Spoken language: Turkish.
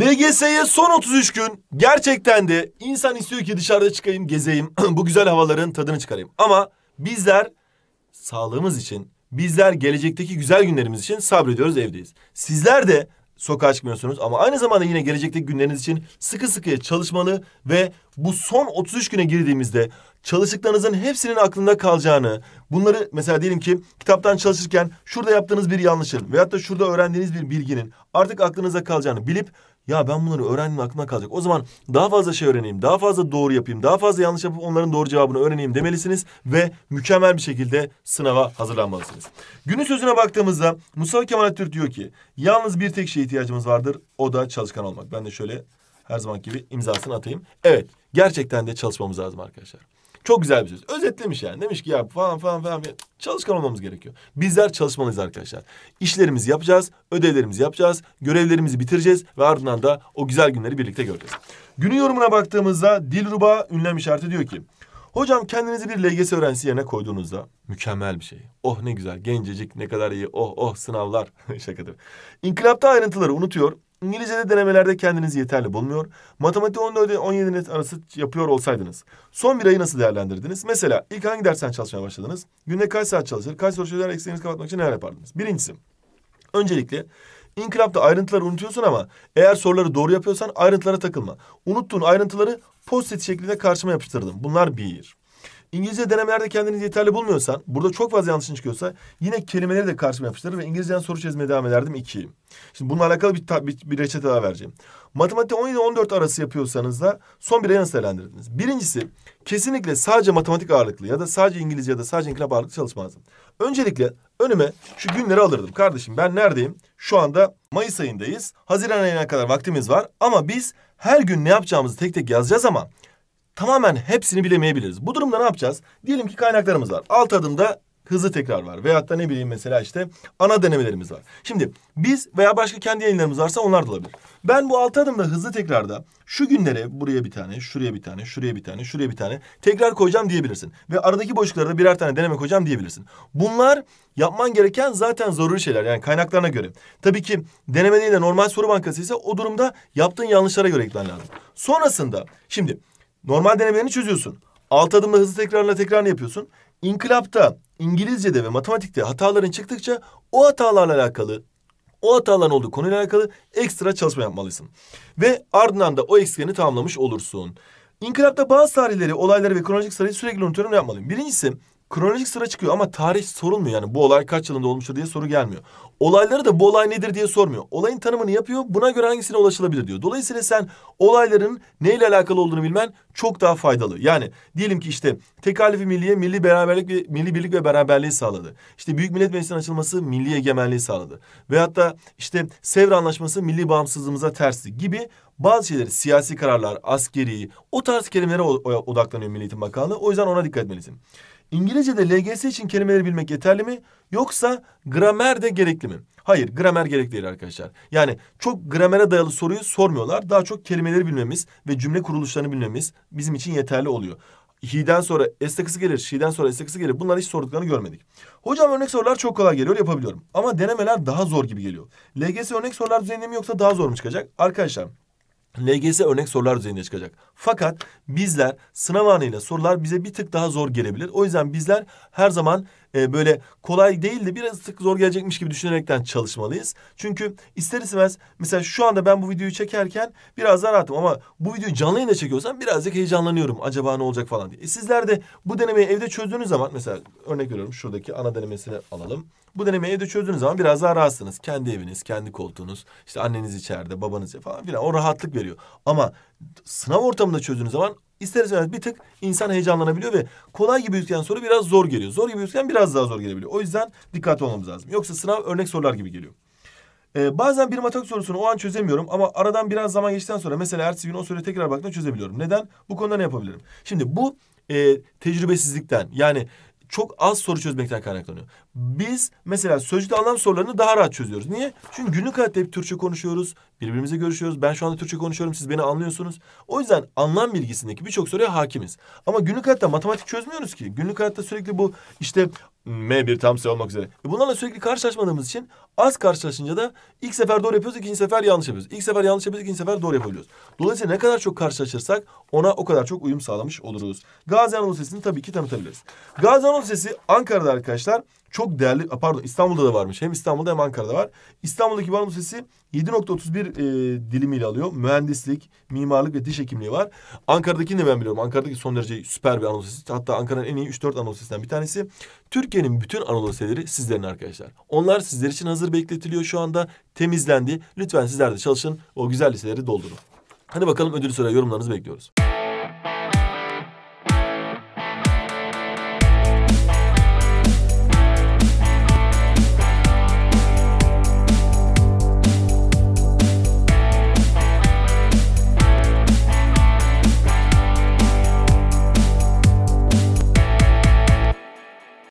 LGS'ye son 33 gün gerçekten de insan istiyor ki dışarıda çıkayım, gezeyim, bu güzel havaların tadını çıkarayım. Ama bizler sağlığımız için, bizler gelecekteki güzel günlerimiz için sabrediyoruz evdeyiz. Sizler de sokağa çıkmıyorsunuz ama aynı zamanda yine gelecekteki günleriniz için sıkı sıkıya çalışmalı ve bu son 33 güne girdiğimizde çalıştıklarınızın hepsinin aklında kalacağını, bunları mesela diyelim ki kitaptan çalışırken şurada yaptığınız bir yanlışın veyahut da şurada öğrendiğiniz bir bilginin artık aklınıza kalacağını bilip ya ben bunları öğrendim aklına kalacak. O zaman daha fazla şey öğreneyim, daha fazla doğru yapayım, daha fazla yanlış yapıp onların doğru cevabını öğreneyim demelisiniz ve mükemmel bir şekilde sınava hazırlanmalısınız. Günün sözüne baktığımızda Mustafa Kemal Atatürk diyor ki yalnız bir tek şeye ihtiyacımız vardır o da çalışkan olmak. Ben de şöyle her zaman gibi imzasını atayım. Evet gerçekten de çalışmamız lazım arkadaşlar. Çok güzel bir söz. Özetlemiş yani. Demiş ki ya falan falan falan. Çalışkan olmamız gerekiyor. Bizler çalışmalıyız arkadaşlar. İşlerimizi yapacağız, ödevlerimizi yapacağız, görevlerimizi bitireceğiz ve ardından da o güzel günleri birlikte göreceğiz. Günün yorumuna baktığımızda Dilruba ünlem işareti diyor ki Hocam kendinizi bir LGS öğrencisi yerine koyduğunuzda mükemmel bir şey. Oh ne güzel, gencecik, ne kadar iyi, oh oh sınavlar. Şakadır. İnkılapta ayrıntıları unutuyor, İngilizce'de denemelerde kendiniz yeterli bulmuyor. Matematik 14 ile 17 net arası yapıyor olsaydınız. Son bir ayı nasıl değerlendirdiniz? Mesela ilk hangi dersten çalışmaya başladınız? Günde kaç saat çalışır? Kaç soru çözer? Eksiğinizi kapatmak için neler yapardınız? Birincisi. Öncelikle İnkılapta ayrıntıları unutuyorsun ama eğer soruları doğru yapıyorsan ayrıntılara takılma. Unuttuğun ayrıntıları post şeklinde karşıma yapıştırdım. Bunlar bir. İngilizce denemelerde kendinizi yeterli bulmuyorsan, burada çok fazla yanlışın çıkıyorsa yine kelimeleri de karşıma yapıştırır ve İngilizceden soru çözmeye devam ederdim iki. Şimdi bununla alakalı bir, bir, bir reçete daha vereceğim. Matematik 17-14 arası yapıyorsanız da son bireye nasıl değerlendirdiniz? Birincisi kesinlikle sadece matematik ağırlıklı ya da sadece İngilizce ya da sadece inkılap ağırlıklı çalışmazdım. Öncelikle önüme şu günleri alırdım. Kardeşim ben neredeyim? Şu anda Mayıs ayındayız. Haziran ayına kadar vaktimiz var ama biz her gün ne yapacağımızı tek tek yazacağız ama tamamen hepsini bilemeyebiliriz. Bu durumda ne yapacağız? Diyelim ki kaynaklarımız var. Alt adımda hızlı tekrar var. Veyahut da ne bileyim mesela işte ana denemelerimiz var. Şimdi biz veya başka kendi yayınlarımız varsa onlar da olabilir. Ben bu alt adımda hızlı tekrarda şu günlere buraya bir tane, şuraya bir tane, şuraya bir tane, şuraya bir tane tekrar koyacağım diyebilirsin. Ve aradaki boşluklara da birer tane deneme koyacağım diyebilirsin. Bunlar yapman gereken zaten zorlu şeyler yani kaynaklarına göre. Tabii ki deneme değil de normal soru bankası ise o durumda yaptığın yanlışlara göre eklen lazım. Sonrasında şimdi Normal denemelerini çözüyorsun. Alt adımla hızlı tekrarla tekrar yapıyorsun. İnkılapta, İngilizce'de ve matematikte hataların çıktıkça o hatalarla alakalı o hataların olduğu konuyla alakalı ekstra çalışma yapmalısın. Ve ardından da o eksiklerini tamamlamış olursun. İnkılapta bazı tarihleri, olayları ve kronolojik sırayı sürekli unutuyorum yapmalıyım. Birincisi kronolojik sıra çıkıyor ama tarih sorulmuyor. Yani bu olay kaç yılında olmuştur diye soru gelmiyor. Olayları da bu olay nedir diye sormuyor. Olayın tanımını yapıyor. Buna göre hangisine ulaşılabilir diyor. Dolayısıyla sen olayların neyle alakalı olduğunu bilmen çok daha faydalı. Yani diyelim ki işte tekalifi milliye milli beraberlik ve milli birlik ve beraberliği sağladı. İşte Büyük Millet Meclisi'nin açılması milli egemenliği sağladı. Ve hatta işte Sevr Anlaşması milli bağımsızlığımıza tersi gibi bazı şeyleri siyasi kararlar, askeri o tarz kelimelere odaklanıyor Milli Eğitim Bakanlığı. O yüzden ona dikkat etmelisin. İngilizce'de LGS için kelimeleri bilmek yeterli mi? Yoksa gramer de gerekli mi? Hayır, gramer gerek değil arkadaşlar. Yani çok gramere dayalı soruyu sormuyorlar. Daha çok kelimeleri bilmemiz ve cümle kuruluşlarını bilmemiz bizim için yeterli oluyor. Hi'den sonra S takısı gelir, şi'den sonra S takısı gelir. Bunları hiç sorduklarını görmedik. Hocam örnek sorular çok kolay geliyor, yapabiliyorum. Ama denemeler daha zor gibi geliyor. LGS örnek sorular mi yoksa daha zor mu çıkacak? Arkadaşlar LGS örnek sorular düzeyinde çıkacak. Fakat bizler sınav anıyla sorular bize bir tık daha zor gelebilir. O yüzden bizler her zaman e, böyle kolay değil de biraz tık zor gelecekmiş gibi düşünerekten çalışmalıyız. Çünkü ister istemez mesela şu anda ben bu videoyu çekerken biraz daha rahatım ama bu videoyu canlı yayında çekiyorsam birazcık heyecanlanıyorum. Acaba ne olacak falan diye. E, sizler de bu denemeyi evde çözdüğünüz zaman mesela örnek veriyorum şuradaki ana denemesini alalım. Bu denemeyi evde çözdüğünüz zaman biraz daha rahatsınız. Kendi eviniz, kendi koltuğunuz, işte anneniz içeride, babanız falan filan o rahatlık veriyor. Ama sınav ortamı rakamını çözdüğünüz zaman ister istemez bir tık insan heyecanlanabiliyor ve kolay gibi gözüken soru biraz zor geliyor. Zor gibi gözüken biraz daha zor gelebiliyor. O yüzden dikkatli olmamız lazım. Yoksa sınav örnek sorular gibi geliyor. Ee, bazen bir matematik sorusunu o an çözemiyorum ama aradan biraz zaman geçtikten sonra mesela ertesi gün o soruya tekrar baktığında çözebiliyorum. Neden? Bu konuda ne yapabilirim? Şimdi bu e, tecrübesizlikten yani çok az soru çözmekten kaynaklanıyor. Biz mesela sözcükte anlam sorularını daha rahat çözüyoruz. Niye? Çünkü günlük hayatta hep Türkçe konuşuyoruz. Birbirimize görüşüyoruz. Ben şu anda Türkçe konuşuyorum. Siz beni anlıyorsunuz. O yüzden anlam bilgisindeki birçok soruya hakimiz. Ama günlük hayatta matematik çözmüyoruz ki. Günlük hayatta sürekli bu işte M1 Tamsi olmak üzere. Ve bunlarla sürekli karşılaşmadığımız için az karşılaşınca da ilk sefer doğru yapıyoruz, ikinci sefer yanlış yapıyoruz. İlk sefer yanlış yapıyoruz, ikinci sefer doğru yapıyoruz. Dolayısıyla ne kadar çok karşılaşırsak ona o kadar çok uyum sağlamış oluruz. Gazi Anadolu Sesi'ni tabii ki tanıtabiliriz. Gazi Anadolu Sesi Ankara'da arkadaşlar çok değerli pardon İstanbul'da da varmış. Hem İstanbul'da hem Ankara'da var. İstanbul'daki Barnum Lisesi 7.31 e, dilimiyle alıyor. Mühendislik, mimarlık ve diş hekimliği var. Ankara'dakini de ben biliyorum. Ankara'daki son derece süper bir Anadolu Lisesi. Hatta Ankara'nın en iyi 3-4 Anadolu Lisesi'nden bir tanesi. Türkiye'nin bütün Anadolu Liseleri sizlerin arkadaşlar. Onlar sizler için hazır bekletiliyor şu anda. Temizlendi. Lütfen sizler de çalışın. O güzel liseleri doldurun. Hadi bakalım ödül sıra yorumlarınızı bekliyoruz.